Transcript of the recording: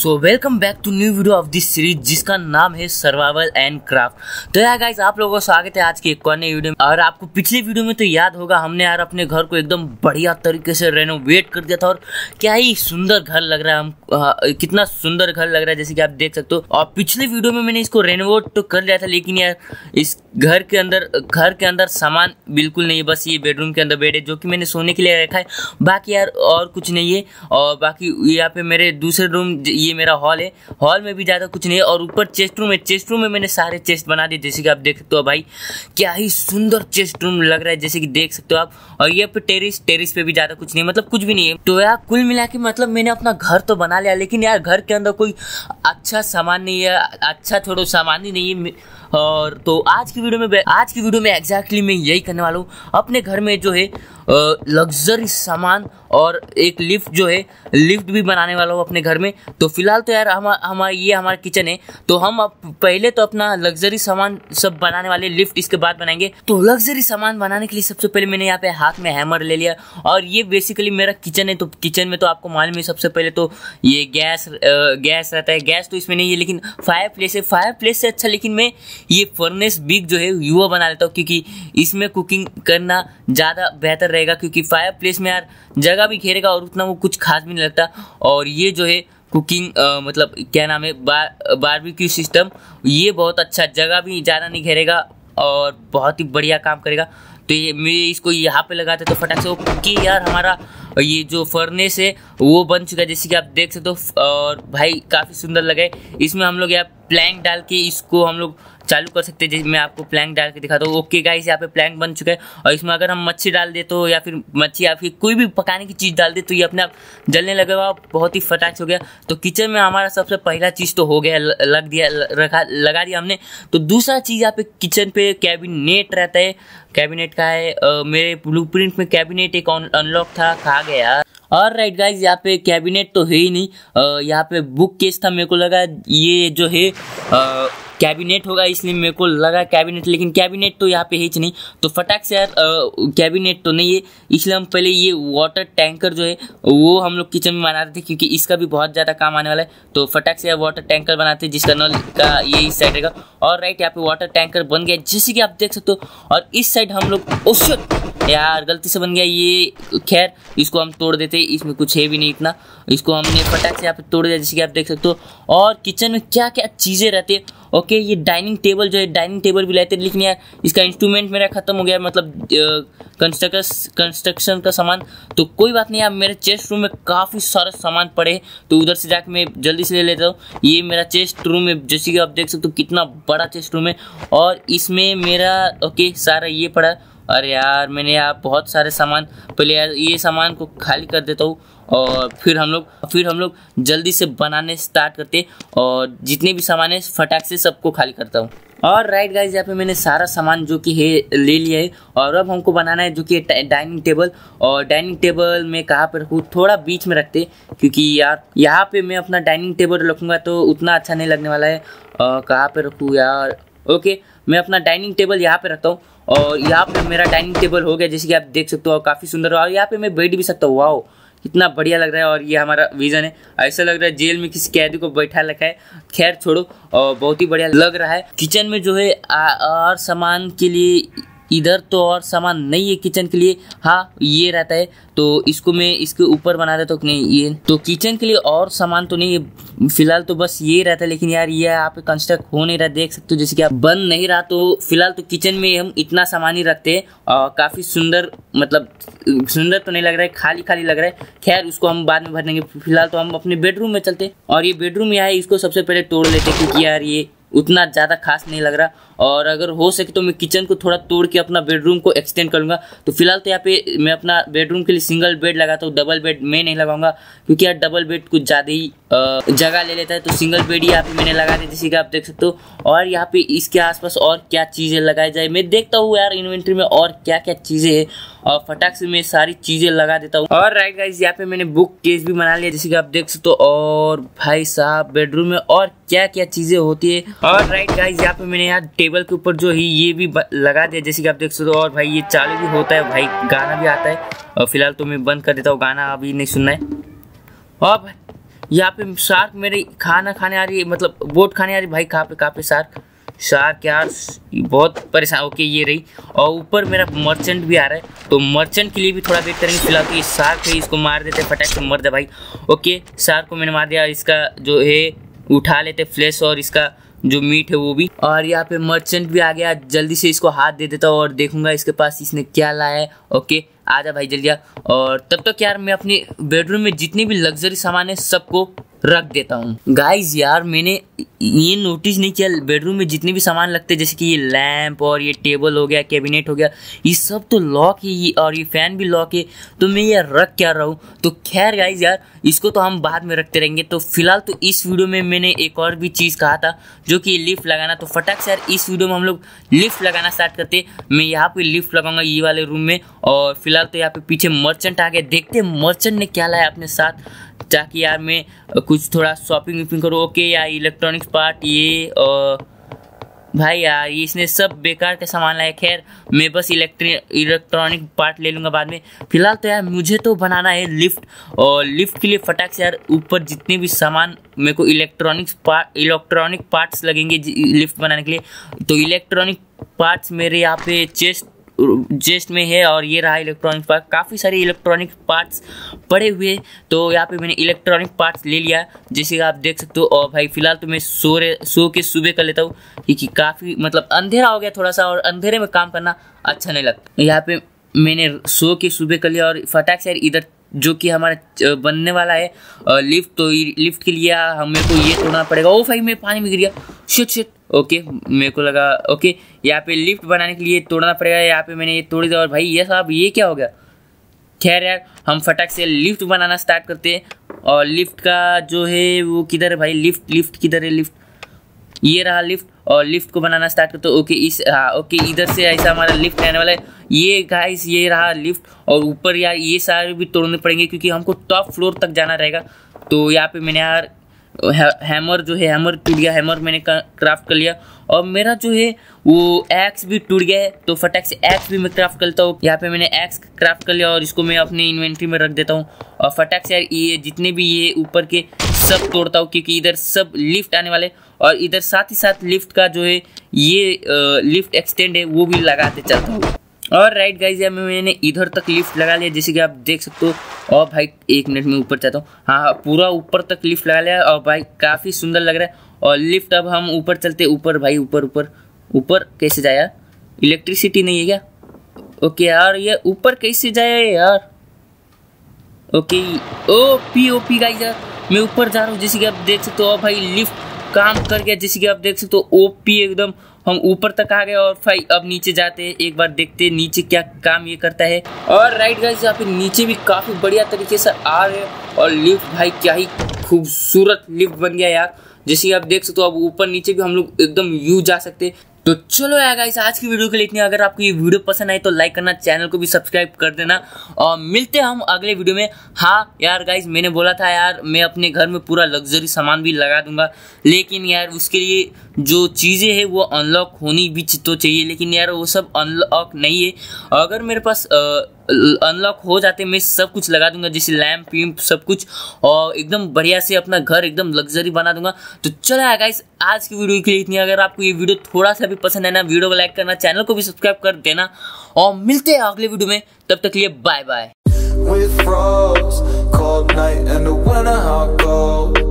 So welcome back to new video of this series जिसका नाम है सर्वाइवल एंड क्राफ्ट तो यार गाइज आप लोगों का स्वागत है आज के एक और नए वीडियो में और आपको पिछले वीडियो में तो याद होगा हमने यार अपने घर को एकदम बढ़िया तरीके से रेनोवेट कर दिया था और क्या ही सुंदर घर लग रहा है हम आ, कितना सुंदर घर लग रहा है जैसे कि आप देख सकते हो और पिछले वीडियो में मैंने इसको रेनोवेट तो कर लिया था लेकिन यार इस घर के अंदर घर के अंदर सामान बिल्कुल नहीं है बस ये बेडरूम के अंदर बेड है जो कि मैंने सोने के लिए रखा है बाकी यार और कुछ नहीं है और बाकी यहाँ पे मेरे दूसरे रूम ये ये मेरा हॉल है हॉल में भी ज़्यादा कुछ नहीं है और ऊपर चेस्ट रूम है चेस्ट रूम में मैंने सारे चेस्ट बना दिए जैसे कि आप देख सकते हो भाई क्या ही सुंदर चेस्ट रूम लग रहा है जैसे कि देख सकते हो आप और ये पे टेरिस टेरिस पे भी ज़्यादा कुछ नहीं है मतलब कुछ भी नहीं है तो यार कुल मिला के मतलब मैंने अपना घर तो बना लिया लेकिन यार घर के अंदर कोई अच्छा सामान नहीं है अच्छा छोड़ो सामान ही नहीं है और तो आज की वीडियो में आज की वीडियो में एग्जैक्टली मैं यही करने वाला हूँ अपने घर में जो है लग्जरी सामान और एक लिफ्ट जो है लिफ्ट भी बनाने वाला हूँ अपने घर में तो फिलहाल तो यार हम हमारा ये हमारा किचन है तो हम अब पहले तो अपना लग्जरी सामान सब बनाने वाले लिफ्ट इसके बाद बनाएंगे तो लग्जरी सामान बनाने के लिए सबसे पहले मैंने यहाँ पे हाथ में हैमर ले लिया और ये बेसिकली मेरा किचन है तो किचन में तो आपको मालूम है सबसे पहले तो ये गैस गैस रहता है गैस तो इसमें नहीं है लेकिन फायर प्लेस है फायर प्लेस से अच्छा लेकिन मैं ये फर्नेस बिग जो है युवा बना लेता हूँ क्योंकि इसमें कुकिंग करना ज़्यादा बेहतर रहेगा क्योंकि फायर प्लेस में यार जगह भी घेरेगा और उतना वो कुछ खास भी नहीं लगता और ये जो है कुकिंग आ, मतलब क्या नाम है बार बारबेक्यू सिस्टम ये बहुत अच्छा जगह भी ज़्यादा नहीं घेरेगा और बहुत ही बढ़िया काम करेगा तो ये मैं इसको यहाँ पे लगाते तो फटाक से कि यार हमारा ये जो फर्नेस है वो बन चुका है जैसे कि आप देख सकते हो और भाई काफ़ी सुंदर लगे इसमें हम लोग यार प्लैंक डाल के इसको हम लोग चालू कर सकते हैं जैसे मैं आपको प्लैंक डाल के दिखाता हूँ ओके गाइस यहाँ पे प्लैंक बन चुका है और इसमें अगर हम मच्छी डाल दे तो या फिर मच्छी या फिर कोई भी पकाने की चीज़ डाल दे तो ये अपने आप जलने लगेगा बहुत ही फटाक हो गया तो किचन में हमारा सबसे पहला चीज़ तो हो गया लग दिया रखा लगा दिया हमने तो दूसरा चीज़ यहाँ पे किचन पे कैबिनेट रहता है कैबिनेट का है मेरे ब्लू में कैबिनेट एक अनलॉक था कहा गया और राइट गाइज यहाँ पे कैबिनेट तो है ही नहीं यहाँ पे बुक केस था मेरे को लगा ये जो है कैबिनेट होगा इसलिए मेरे को लगा कैबिनेट लेकिन कैबिनेट तो यहाँ पे है नहीं तो फटाक से यार कैबिनेट तो नहीं है इसलिए हम पहले ये वाटर टैंकर जो है वो हम लोग किचन में बनाते थे क्योंकि इसका भी बहुत ज़्यादा काम आने वाला है तो फटाक से यार वाटर टैंकर बनाते हैं जिसका नल का ये इस साइड रहेगा और राइट यहाँ पे वाटर टैंकर बन गया जैसे कि आप देख सकते हो और इस साइड हम लोग उस यार गलती से बन गया ये खैर इसको हम तोड़ देते इसमें कुछ है भी नहीं इतना इसको हमने फटाक से यहाँ पे तोड़ दिया जैसे कि आप देख सकते हो और किचन में क्या क्या चीज़ें रहती है ओके ये डाइनिंग टेबल जो है डाइनिंग टेबल भी लेते लेकिन यार इसका इंस्ट्रूमेंट मेरा ख़त्म हो गया मतलब कंस्ट्रक्स कंस्ट्रक्शन का सामान तो कोई बात नहीं यार मेरे चेस्ट रूम में काफ़ी सारा सामान पड़े तो उधर से जाके मैं जल्दी से ले लेता हूँ ये मेरा चेस्ट रूम है जैसे कि आप देख सकते हो कितना बड़ा चेस्ट रूम है और इसमें मेरा ओके सारा ये पड़ा अरे यार मैंने यार बहुत सारे सामान पहले यार ये सामान को खाली कर देता हूँ और फिर हम लोग फिर हम लोग जल्दी से बनाने स्टार्ट करते और जितने भी सामान है फटाक से सबको खाली करता हूँ और राइट गाइज यहाँ पे मैंने सारा सामान जो कि है ले लिया है और अब हमको बनाना है जो कि डाइनिंग टेबल और डाइनिंग टेबल मैं कहाँ पे रखूँ थोड़ा बीच में रखते क्योंकि यार यहाँ पे मैं अपना डाइनिंग टेबल रखूँगा तो उतना अच्छा नहीं लगने वाला है कहाँ पे रखूँ यार ओके मैं अपना डाइनिंग टेबल यहाँ पे रखता हूँ और यहाँ पे मेरा डाइनिंग टेबल हो गया जैसे कि आप देख सकते हो काफ़ी सुंदर और यहाँ पे मैं बैठ भी सकता हूँ वाह कितना बढ़िया लग रहा है और ये हमारा विजन है ऐसा लग रहा है जेल में किसी कैदी को बैठा रखा है खैर छोड़ो और बहुत ही बढ़िया लग रहा है किचन में जो है और सामान के लिए इधर तो और सामान नहीं है किचन के लिए हाँ ये रहता है तो इसको मैं इसके ऊपर बना देता हूँ नहीं ये तो किचन के लिए और सामान तो नहीं है फिलहाल तो बस ये रहता है लेकिन यार ये यहाँ पे कंस्ट्रक्ट हो नहीं रहा देख सकते हो जैसे कि आप बंद नहीं रहा तो फिलहाल तो किचन में हम इतना सामान ही रखते हैं और काफ़ी सुंदर मतलब सुंदर तो नहीं लग रहा है खाली खाली लग रहा है खैर उसको हम बाद में भर देंगे फिलहाल तो हम अपने बेडरूम में चलते और ये बेडरूम यहाँ है इसको सबसे पहले तोड़ लेते क्योंकि यार ये उतना ज़्यादा खास नहीं लग रहा और अगर हो सके तो मैं किचन को थोड़ा तोड़ के अपना बेडरूम को एक्सटेंड करूँगा तो फिलहाल तो यहाँ पे मैं अपना बेडरूम के लिए सिंगल बेड लगाता हूँ डबल बेड मैं नहीं लगाऊंगा क्योंकि यार डबल बेड कुछ ज़्यादा ही जगह ले लेता है तो सिंगल बेड ही यहाँ पे मैंने लगा दिया जैसे कि आप देख सकते हो और यहाँ पे इसके आसपास और क्या चीज़ें लगाई जाए मैं देखता हूँ यार इन्वेंट्री में और क्या क्या चीज़ें हैं और फटाक से मैं सारी चीज़ें लगा देता हूँ और राइट गाइज यहाँ पे मैंने बुक केस भी बना लिया जैसे कि आप देख सकते हो और भाई साहब बेडरूम में और क्या क्या चीज़ें होती है और राइट गाइज यहाँ पे मैंने यहाँ टेबल के ऊपर जो है ये भी लगा दिया जैसे कि आप देख सकते हो और भाई ये चालू भी होता है भाई गाना भी आता है और फिलहाल तो मैं बंद कर देता हूँ गाना अभी नहीं सुनना है और यहाँ पे शार्क मेरे खाना खाने आ रही है मतलब बोट खाने आ रही है भाई कहाँ पे कहाँ पे शार्क शार्क यार बहुत परेशान ओके ये रही और ऊपर मेरा मर्चेंट भी आ रहा है तो मर्चेंट के लिए भी थोड़ा वेट करेंगे फिलहाल तो ये शार्क इसको मार देते फटाक से मर दे भाई ओके सार को मैंने मार दिया इसका जो है उठा लेते फ्लेश और इसका जो मीट है वो भी और यहाँ पे मर्चेंट भी आ गया जल्दी से इसको हाथ दे देता हूँ और देखूंगा इसके पास इसने क्या लाया है ओके आजा भाई जल्दी और तब तक तो यार मैं अपने बेडरूम में जितने भी लग्जरी सामान है सबको रख देता हूँ गाइज यार मैंने ये नोटिस नहीं किया बेडरूम में जितने भी सामान लगते हैं जैसे कि ये लैंप और ये टेबल हो गया कैबिनेट हो गया ये सब तो लॉक ही और ये फैन भी लॉक है तो मैं ये रख क्या रहा हूँ तो खैर गाइज यार इसको तो हम बाद में रखते रहेंगे तो फिलहाल तो इस वीडियो में मैंने एक और भी चीज़ कहा था जो कि लिफ्ट लगाना तो फटाक से यार इस वीडियो में हम लोग लिफ्ट लगाना स्टार्ट करते मैं यहाँ पे लिफ्ट लगाऊंगा ये वाले रूम में और फिलहाल तो यहाँ पे पीछे मर्चेंट आ गया देखते मर्चेंट ने क्या लाया अपने साथ ताकि यार मैं कुछ थोड़ा शॉपिंग वॉपिंग करूँ ओके यार इलेक्ट्रॉनिक्स पार्ट ये और भाई यार इसने सब बेकार का सामान लाया खैर मैं बस इलेक्ट्रिक इलेक्ट्रॉनिक पार्ट ले लूँगा बाद में फिलहाल तो यार मुझे तो बनाना है लिफ्ट और लिफ्ट के लिए फटाक से यार ऊपर जितने भी सामान मेरे को इलेक्ट्रॉनिक्स पार्ट इलेक्ट्रॉनिक पार्ट्स लगेंगे लिफ्ट बनाने के लिए तो इलेक्ट्रॉनिक पार्ट्स मेरे यहाँ पे चेस्ट जेस्ट में है और ये रहा इलेक्ट्रॉनिक पार्ट काफ़ी सारे इलेक्ट्रॉनिक पार्ट्स पड़े हुए तो यहाँ पे मैंने इलेक्ट्रॉनिक पार्ट्स ले लिया जैसे आप देख सकते हो और भाई फिलहाल तो मैं सो रहे सो के सुबह कर लेता हूँ क्योंकि काफ़ी मतलब अंधेरा हो गया थोड़ा सा और अंधेरे में काम करना अच्छा नहीं लगता यहाँ पे मैंने सो के सुबह कर लिया और फटाक से इधर जो कि हमारा बनने वाला है लिफ्ट तो लिफ्ट के लिए हमें को ये तोड़ना पड़ेगा ओ भाई मैं पानी में गिर गया शिट शिट ओके मेरे को लगा ओके यहाँ पे लिफ्ट बनाने के लिए तोड़ना पड़ेगा यहाँ पे मैंने ये तोड़ दिया और भाई ये साहब ये क्या हो गया खैर यार हम फटाक से लिफ्ट बनाना स्टार्ट करते हैं और लिफ्ट का जो है वो किधर है भाई लिफ्ट लिफ्ट किधर है लिफ्ट ये रहा लिफ्ट और लिफ्ट को बनाना स्टार्ट करते ओके इस हाँ ओके इधर से ऐसा हमारा लिफ्ट रहने वाला है ये गाइस ये रहा लिफ्ट और ऊपर यार ये सारे भी तोड़ने पड़ेंगे क्योंकि हमको टॉप फ्लोर तक जाना रहेगा तो यहाँ पे मैंने यार हैमर जो है हैमर टूट गया हैमर मैंने क्राफ्ट कर लिया और मेरा जो है वो एक्स भी टूट गया है तो फटाक से एक्स भी मैं क्राफ्ट करता हूँ यहाँ पे मैंने एक्स क्राफ्ट कर लिया और इसको मैं अपने इन्वेंट्री में रख देता हूँ और फटाक से यार ये जितने भी ये ऊपर के सब तोड़ता हूँ क्योंकि इधर सब लिफ्ट आने वाले और इधर साथ ही साथ लिफ्ट का जो है ये लिफ्ट एक्सटेंड है वो भी लगाते चलता हूँ और राइट गाइज यार मैंने इधर तक लिफ्ट लगा लिया जैसे कि आप देख सकते हो और भाई एक मिनट में ऊपर जाता हूँ हाँ, हाँ पूरा ऊपर तक लिफ्ट लगा लिया और भाई काफ़ी सुंदर लग रहा है और लिफ्ट अब हम ऊपर चलते ऊपर भाई ऊपर ऊपर ऊपर कैसे जाया इलेक्ट्रिसिटी नहीं है क्या ओके यार ये ऊपर कैसे जाया यार okay O P O P guys यार मैं ऊपर जा रहा हूँ जैसे कि आप देख सकते हो और भाई लिफ्ट काम कर गया जैसे कि आप देख सकते हो ओ पी एकदम हम ऊपर तक आ गए और भाई अब नीचे जाते हैं एक बार देखते हैं नीचे क्या काम ये करता है और राइट गाइस यहाँ पे नीचे भी काफ़ी बढ़िया तरीके से आ रहे और लिफ्ट भाई क्या ही खूबसूरत लिफ्ट बन गया यार जैसे आप देख सकते हो अब ऊपर नीचे भी हम लोग एकदम यू जा सकते तो चलो यार गाइस आज की वीडियो के लिए इतनी अगर आपको ये वीडियो पसंद आई तो लाइक करना चैनल को भी सब्सक्राइब कर देना और मिलते हम अगले वीडियो में हाँ यार गाइस मैंने बोला था यार मैं अपने घर में पूरा लग्जरी सामान भी लगा दूंगा लेकिन यार उसके लिए जो चीज़ें हैं वो अनलॉक होनी भी तो चाहिए लेकिन यार वो सब अनलॉक नहीं है अगर मेरे पास आ, अनलॉक हो जाते मैं सब कुछ लगा दूंगा जैसे लैम्प पिम्प सब कुछ और एकदम बढ़िया से अपना घर एकदम लग्जरी बना दूंगा तो चलो आएगा इस आज की वीडियो के लिए इतनी अगर आपको ये वीडियो थोड़ा सा भी पसंद है ना वीडियो को लाइक करना चैनल को भी सब्सक्राइब कर देना और मिलते हैं अगले वीडियो में तब तक लिए bye bye with frogs. Cold night and the winter hot gold.